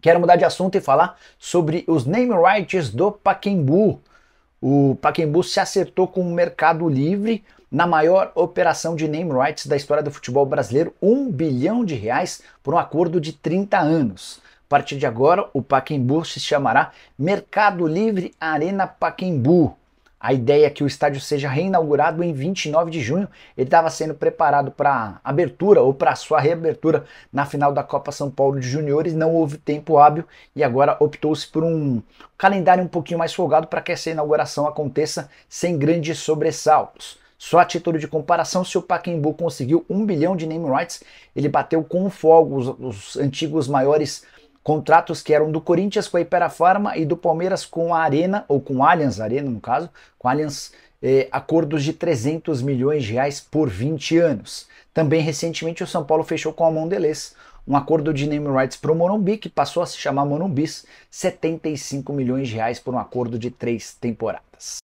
Quero mudar de assunto e falar sobre os name rights do Paquembu. O Paquembu se acertou com o Mercado Livre na maior operação de name rights da história do futebol brasileiro, 1 bilhão de reais por um acordo de 30 anos. A partir de agora, o Paquembu se chamará Mercado Livre Arena Paquembu. A ideia é que o estádio seja reinaugurado em 29 de junho. Ele estava sendo preparado para abertura ou para sua reabertura na final da Copa São Paulo de Juniores. Não houve tempo hábil e agora optou-se por um calendário um pouquinho mais folgado para que essa inauguração aconteça sem grandes sobressaltos. Só a título de comparação, se o Pacaembu conseguiu um bilhão de name rights, ele bateu com fogo os, os antigos maiores Contratos que eram do Corinthians com a Iperafarma e do Palmeiras com a Arena, ou com a Allianz Arena no caso, com Allianz, eh, acordos de 300 milhões de reais por 20 anos. Também recentemente o São Paulo fechou com a Mondelez um acordo de name rights para o Morumbi, que passou a se chamar Morumbis, 75 milhões de reais por um acordo de três temporadas.